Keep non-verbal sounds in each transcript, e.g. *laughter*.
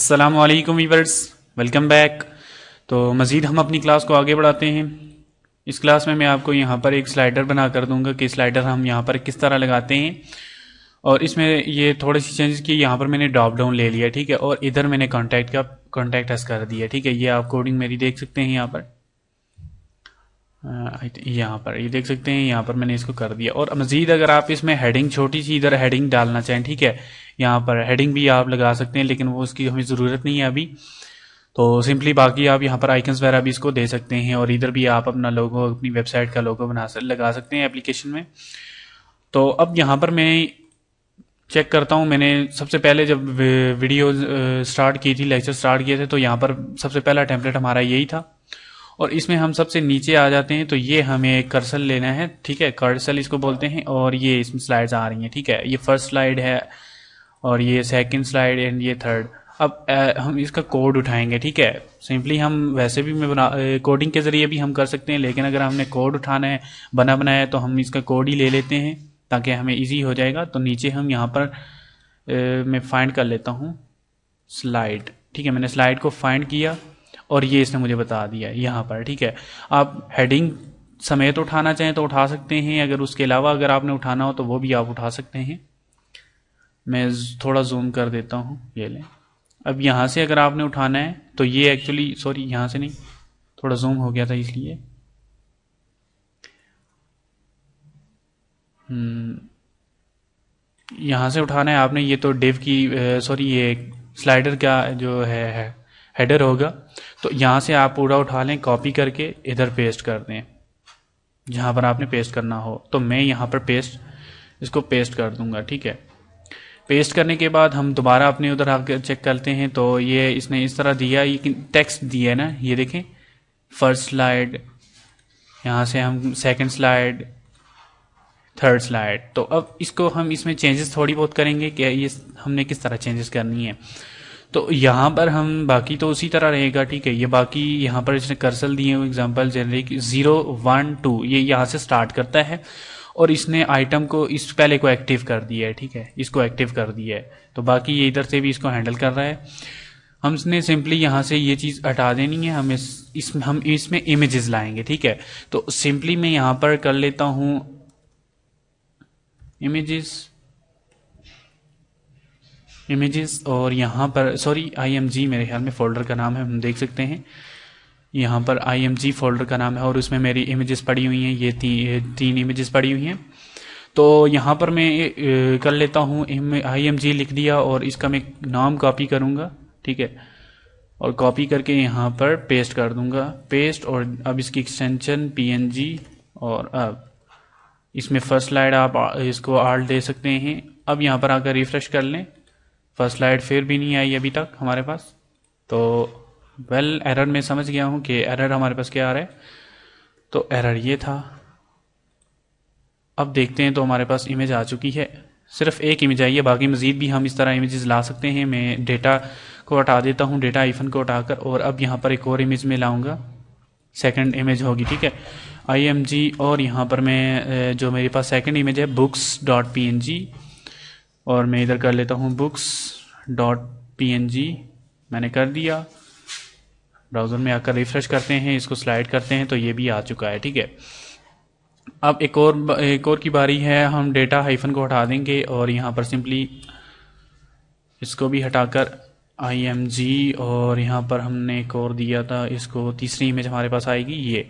अस्सलाम वालेकुम viewers welcome back तो मज़ीद हम अपनी क्लास को आगे बढ़ाते हैं इस क्लास में मैं आपको यहाँ पर एक स्लाइडर बना कर दूंगा कि स्लाइडर हम यहाँ पर किस तरह लगाते हैं और इसमें ये थोड़े सी चेंजेस की यहाँ पर मैंने ड्रॉप डाउन ले लिया ठीक है और इधर मैंने कॉन्टैक्ट का कॉन्टैक्ट हस कर दिया ठीक है ये आप कोडिंग मेरी देख सकते हैं यहाँ पर uh, यहाँ पर ये देख सकते हैं यहाँ पर मैंने इसको कर दिया और मज़ीद अगर आप इसमें हेडिंग छोटी सी इधर हेडिंग डालना चाहें ठीक है यहाँ पर हेडिंग भी आप लगा सकते हैं लेकिन वो उसकी हमें ज़रूरत नहीं है अभी तो सिंपली बाकी आप यहाँ पर आइकन्स वगैरह भी इसको दे सकते हैं और इधर भी आप अपना लोगो अपनी वेबसाइट का लोगो बना लगा सकते हैं एप्लीकेशन में तो अब यहाँ पर मैं चेक करता हूँ मैंने सबसे पहले जब वीडियो स्टार्ट की थी लेक्चर स्टार्ट किए थे तो यहाँ पर सबसे पहला टेम्पलेट हमारा यही था और इसमें हम सबसे नीचे आ जाते हैं तो ये हमें कर्सल लेना है ठीक है कर्सल इसको बोलते हैं और ये इसमें स्लाइड्स आ रही हैं ठीक है ये फर्स्ट स्लाइड है और ये सेकंड स्लाइड एंड ये थर्ड अब हम इसका कोड उठाएंगे ठीक है सिंपली हम वैसे भी मैं बना कोडिंग के ज़रिए भी हम कर सकते हैं लेकिन अगर हमने कोड उठाना है बना बनाया है तो हम इसका कोड ही ले लेते हैं ताकि हमें इजी हो जाएगा तो नीचे हम यहाँ पर ए, मैं फाइंड कर लेता हूँ स्लाइड ठीक है मैंने स्लाइड को फाइंड किया और ये इसने मुझे बता दिया यहाँ पर ठीक है आप हेडिंग समेत उठाना चाहें तो उठा सकते हैं अगर उसके अलावा अगर आपने उठाना हो तो वो भी आप उठा सकते हैं मैं थोड़ा जूम कर देता हूँ ये लें अब यहाँ से अगर आपने उठाना है तो ये एक्चुअली सॉरी यहाँ से नहीं थोड़ा जूम हो गया था इसलिए हम्म, यहाँ से उठाना है आपने ये तो डिव की सॉरी ये स्लाइडर का जो है, है हेडर होगा तो यहाँ से आप पूरा उठा लें कॉपी करके इधर पेस्ट कर दें जहाँ पर आपने पेस्ट करना हो तो मैं यहाँ पर पेस्ट इसको पेस्ट कर दूंगा ठीक है पेस्ट करने के बाद हम दोबारा अपने उधर आकर चेक करते हैं तो ये इसने इस तरह दिया ये टेक्स्ट दिया है ना ये देखें फर्स्ट स्लाइड यहाँ से हम सेकंड स्लाइड थर्ड स्लाइड तो अब इसको हम इसमें चेंजेस थोड़ी बहुत करेंगे कि ये हमने किस तरह चेंजेस करनी है तो यहाँ पर हम बाकी तो उसी तरह रहेगा ठीक है ये बाकी यहाँ पर इसने कर्सल दिए हुए एग्जांपल ज़ीरो वन टू ये यहाँ से स्टार्ट करता है और इसने आइटम को इस पहले को एक्टिव कर दिया है ठीक है इसको एक्टिव कर दिया है तो बाकी ये इधर से भी इसको हैंडल कर रहा है हमने सिंपली यहाँ से ये चीज़ हटा देनी है हम इस, इस हम इसमें इमेजेस लाएंगे ठीक है तो सिंपली मैं यहाँ पर कर लेता हूँ इमेजेस इमेजेस और यहाँ पर सॉरी आईएमजी मेरे ख्याल में फोल्डर का नाम है हम देख सकते हैं यहाँ पर आई फोल्डर का नाम है और उसमें मेरी इमेजेस पड़ी हुई हैं ये ती, तीन इमेजेस पड़ी हुई हैं तो यहाँ पर मैं कर लेता हूँ आई एम जी लिख दिया और इसका मैं नाम कॉपी करूँगा ठीक है और कॉपी करके यहाँ पर पेस्ट कर दूँगा पेस्ट और अब इसकी एक्सटेंशन पी एन जी और अब इसमें फर्स्ट स्लाइड आप इसको आर्ट दे सकते हैं अब यहाँ पर आकर रिफ़्रेश कर लें फर्स्ट स्लाइड फिर भी नहीं आई अभी तक हमारे पास तो वेल एरर में समझ गया हूँ कि एरर हमारे पास क्या आ रहा है तो एरर ये था अब देखते हैं तो हमारे पास इमेज आ चुकी है सिर्फ एक इमेज आई है बाकी मज़ीद भी हम इस तरह इमेजेस ला सकते हैं मैं डेटा को हटा देता हूँ डेटा आइफन को हटाकर और अब यहाँ पर एक और इमेज में लाऊँगा सेकंड इमेज होगी ठीक है आईएमजी और यहाँ पर मैं जो मेरे पास सेकंड इमेज है बुक्स डॉट पी और मैं इधर कर लेता हूँ बुक्स डॉट पी मैंने कर दिया ब्राउज़र में आकर रिफ़्रेश करते हैं इसको स्लाइड करते हैं तो ये भी आ चुका है ठीक है अब एक और एक और की बारी है हम डेटा हाइफन को हटा देंगे और यहाँ पर सिंपली इसको भी हटाकर आई एम जी और यहाँ पर हमने एक और दिया था इसको तीसरी इमेज हमारे पास आएगी ये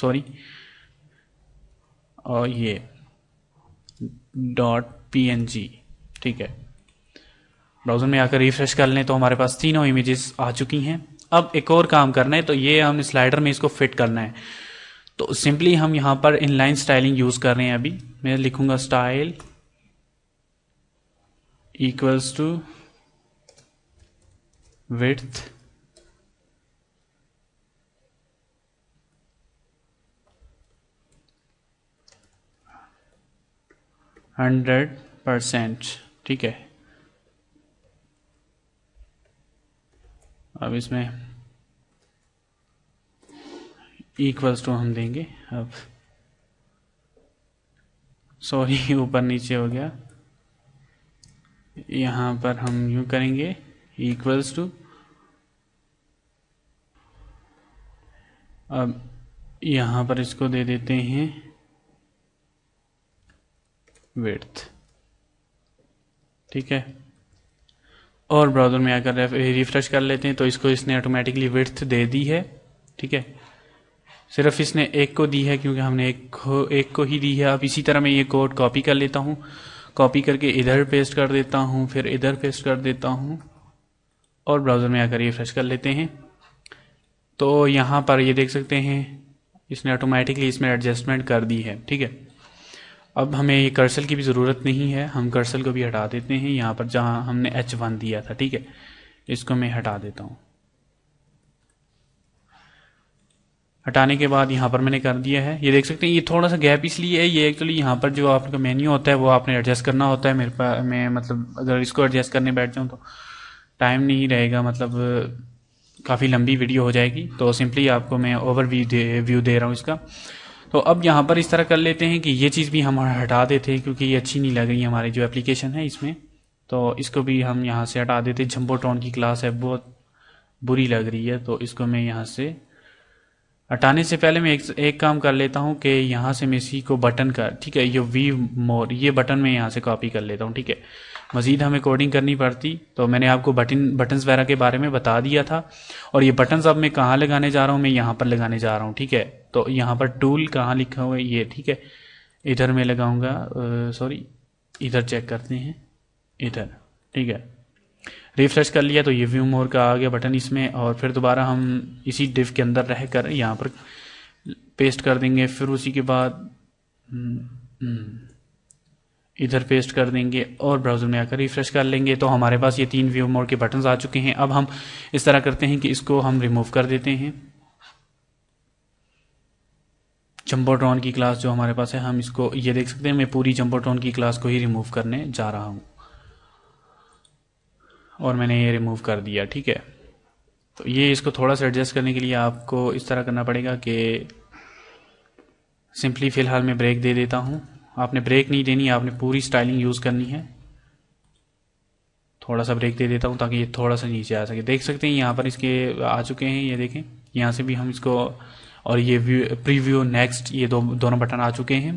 सॉरी और ये डॉट पी एन जी ठीक है ब्राउज़र में आकर रिफ़्रेश कर लें तो हमारे पास तीनों इमेजेस आ चुकी हैं अब एक और काम करना है तो ये हम स्लाइडर में इसको फिट करना है तो सिंपली हम यहां पर इनलाइन स्टाइलिंग यूज कर रहे हैं अभी मैं लिखूंगा style equals to width hundred percent ठीक है अब इसमें इक्वल्स टू हम देंगे अब सॉरी *laughs* ऊपर नीचे हो गया यहां पर हम यू करेंगे इक्वल्स टू अब यहां पर इसको दे देते हैं वेथ ठीक है और ब्राउज़र में आकर रिफ्रेश कर लेते हैं तो इसको इसने ऑटोमेटिकली विर्थ दे दी है ठीक है सिर्फ इसने एक को दी है क्योंकि हमने एक को एक को ही दी है अब इसी तरह मैं ये कोड कॉपी कर लेता हूँ कॉपी करके इधर पेस्ट कर देता हूँ फिर इधर पेस्ट कर देता हूँ और ब्राउज़र में आकर रिफ्रेश कर लेते हैं तो यहाँ पर ये देख सकते हैं इसने ऑटोमेटिकली इसमें एडजस्टमेंट कर दी है ठीक है अब हमें ये कर्सल की भी ज़रूरत नहीं है हम कर्सल को भी हटा देते हैं यहाँ पर जहाँ हमने एच वन दिया था ठीक है इसको मैं हटा देता हूँ हटाने के बाद यहाँ पर मैंने कर दिया है ये देख सकते हैं ये थोड़ा सा गैप इसलिए है ये एक्चुअली यहाँ पर जो आपका मेन्यू होता है वो आपने एडजस्ट करना होता है मेरे पास मैं मतलब अगर इसको एडजस्ट करने बैठ जाऊँ तो टाइम नहीं रहेगा मतलब काफ़ी लंबी वीडियो हो जाएगी तो सिंपली आपको मैं ओवर व्यू दे रहा हूँ इसका तो अब यहाँ पर इस तरह कर लेते हैं कि ये चीज़ भी हम हटा देते हैं क्योंकि ये अच्छी नहीं लग रही हमारी जो एप्लीकेशन है इसमें तो इसको भी हम यहाँ से हटा देते जम्बोटॉन की क्लास है बहुत बुरी लग रही है तो इसको मैं यहाँ से हटाने से पहले मैं एक, एक काम कर लेता हूँ कि यहाँ से मैं इसी को बटन कर ठीक है ये वी मोर ये बटन मैं यहाँ से कॉपी कर लेता हूँ ठीक है मज़ीद हमें कोडिंग करनी पड़ती तो मैंने आपको बटन बटन्स वगैरह के बारे में बता दिया था और ये बटन्स अब मैं कहाँ लगाने जा रहा हूँ मैं यहाँ पर लगाने जा रहा हूँ ठीक है तो यहाँ पर टूल कहाँ लिखा हुआ है ये ठीक है इधर मैं लगाऊँगा सॉरी इधर चेक करते हैं इधर ठीक है रिफ्रेश कर लिया तो ये व्यू मोर का आ गया बटन इसमें और फिर दोबारा हम इसी डिव के अंदर रह कर यहाँ पर पेस्ट कर देंगे फिर उसी के बाद हम्म, हम्म, इधर पेस्ट कर देंगे और ब्राउज़र में आकर रिफ्रेश कर लेंगे तो हमारे पास ये तीन व्यू मोड के बटन्स आ चुके हैं अब हम इस तरह करते हैं कि इसको हम रिमूव कर देते हैं जम्बोट्रॉन की क्लास जो हमारे पास है हम इसको ये देख सकते हैं मैं पूरी जम्बोट्रॉन की क्लास को ही रिमूव करने जा रहा हूँ और मैंने ये रिमूव कर दिया ठीक है तो ये इसको थोड़ा सा एडजस्ट करने के लिए आपको इस तरह करना पड़ेगा कि सिंपली फ़िलहाल मैं ब्रेक दे देता हूँ आपने ब्रेक नहीं देनी आपने पूरी स्टाइलिंग यूज़ करनी है थोड़ा सा ब्रेक दे देता हूँ ताकि ये थोड़ा सा नीचे आ सके देख सकते हैं यहाँ पर इसके आ चुके हैं ये देखें यहाँ से भी हम इसको और ये व्यू प्रीव्यू नेक्स्ट ये दो दोनों बटन आ चुके हैं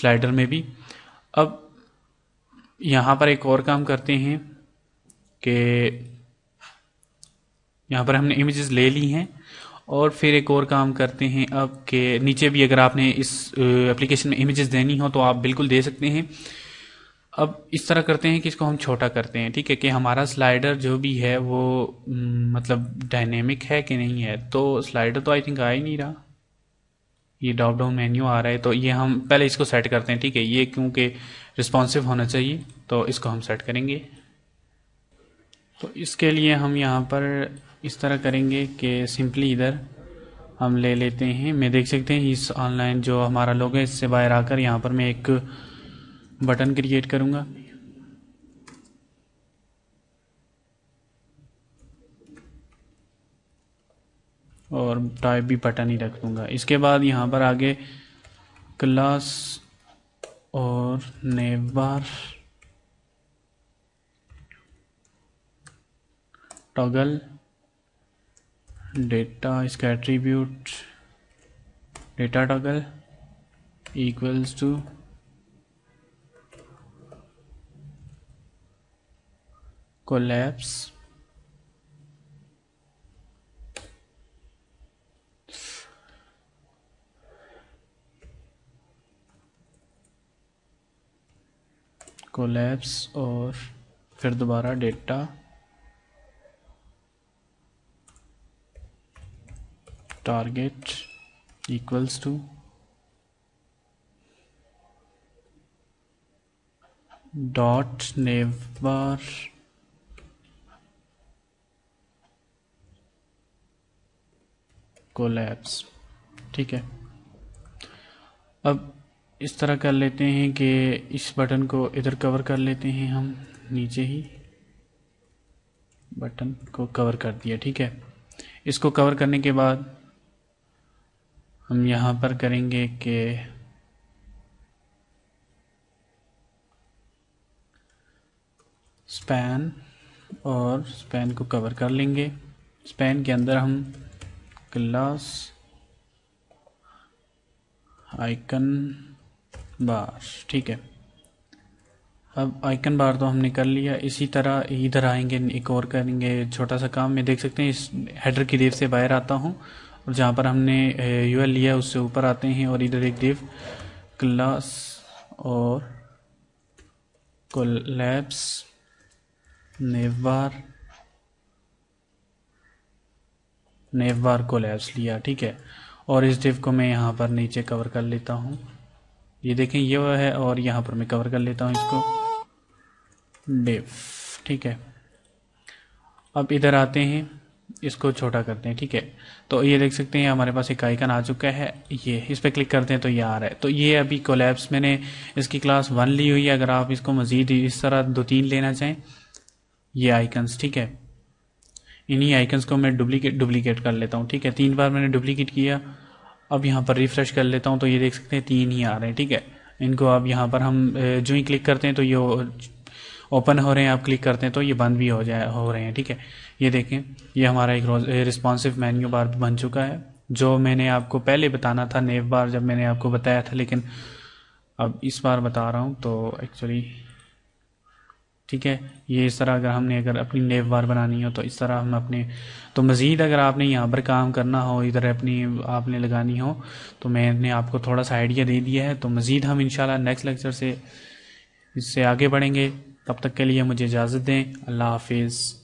स्लाइडर में भी अब यहाँ पर एक और काम करते हैं कि यहाँ पर हमने इमेजेस ले ली हैं और फिर एक और काम करते हैं अब के नीचे भी अगर आपने इस एप्लीकेशन में इमेजेस देनी हो तो आप बिल्कुल दे सकते हैं अब इस तरह करते हैं कि इसको हम छोटा करते हैं ठीक है कि हमारा स्लाइडर जो भी है वो मतलब डायनेमिक है कि नहीं है तो स्लाइडर तो आई थिंक आ ही नहीं रहा ये डाउन डाउन मेन्यू आ रहा है तो ये हम पहले इसको सेट करते हैं ठीक है ये क्योंकि रिस्पॉन्सिव होना चाहिए तो इसको हम सेट करेंगे तो इसके लिए हम यहाँ पर इस तरह करेंगे कि सिंपली इधर हम ले लेते हैं मैं देख सकते हैं इस ऑनलाइन जो हमारा लोग है इससे बाहर आकर यहाँ पर मैं एक बटन क्रिएट करूँगा और टाइप भी बटन ही रख दूँगा इसके बाद यहाँ पर आगे क्लास और नेबार टॉगल डेटा इसका attribute data toggle equals to collapse collapse और फिर दोबारा data target equals to dot neighbor collapse ठीक है अब इस तरह कर लेते हैं कि इस बटन को इधर कवर कर लेते हैं हम नीचे ही बटन को कवर कर दिया ठीक है इसको कवर करने के बाद हम यहाँ पर करेंगे कि स्पैन और स्पैन को कवर कर लेंगे स्पैन के अंदर हम क्लास आइकन बार ठीक है अब आइकन बार तो हमने कर लिया इसी तरह इधर आएंगे एक और करेंगे छोटा सा काम मैं देख सकते हैं इस हेडर की रेव से बाहर आता हूँ और जहाँ पर हमने यू एल लिया उससे ऊपर आते हैं और इधर एक डिव क्लास और कोलैप्स नेवार नेवार कोलैप्स लिया ठीक है और इस डिव को मैं यहाँ पर नीचे कवर कर लेता हूँ ये देखें ये वह है और यहाँ पर मैं कवर कर लेता हूँ इसको डिव ठीक है अब इधर आते हैं इसको छोटा करते हैं ठीक है तो ये देख सकते हैं हमारे पास एक आइकन आ चुका है ये इस पर क्लिक करते हैं तो ये आ रहा है तो ये अभी कोलेब्स मैंने इसकी क्लास वन ली हुई है अगर आप इसको मज़ीद इस तरह दो तीन लेना चाहें ये आइकन्स ठीक है इन्हीं आइकन्स को मैं डुप्लीकेट डुप्लीकेट कर लेता हूँ ठीक है तीन बार मैंने डुप्लीकेट किया अब यहाँ पर रिफ्रेश कर लेता हूँ तो ये देख सकते हैं तीन ही आ रहे हैं ठीक है इनको अब यहाँ पर हम जो ही क्लिक करते हैं तो ये ओपन हो रहे हैं आप क्लिक करते हैं तो ये बंद भी हो जाए हो रहे हैं ठीक है ये देखें ये हमारा एक रिस्पॉन्सिव मेन्यू बार बन चुका है जो मैंने आपको पहले बताना था नेव बार जब मैंने आपको बताया था लेकिन अब इस बार बता रहा हूँ तो एक्चुअली ठीक है ये इस तरह अगर हमने अगर अपनी नेव बार बनानी हो तो इस तरह हम अपने तो मज़ीद अगर आपने यहाँ पर काम करना हो इधर अपनी आपने लगानी हो तो मैंने आपको थोड़ा सा आइडिया दे दिया है तो मज़ीद हम इन नेक्स्ट लेक्चर से इससे आगे बढ़ेंगे तब तक के लिए मुझे इजाज़त दें अल्लाह हाफिज़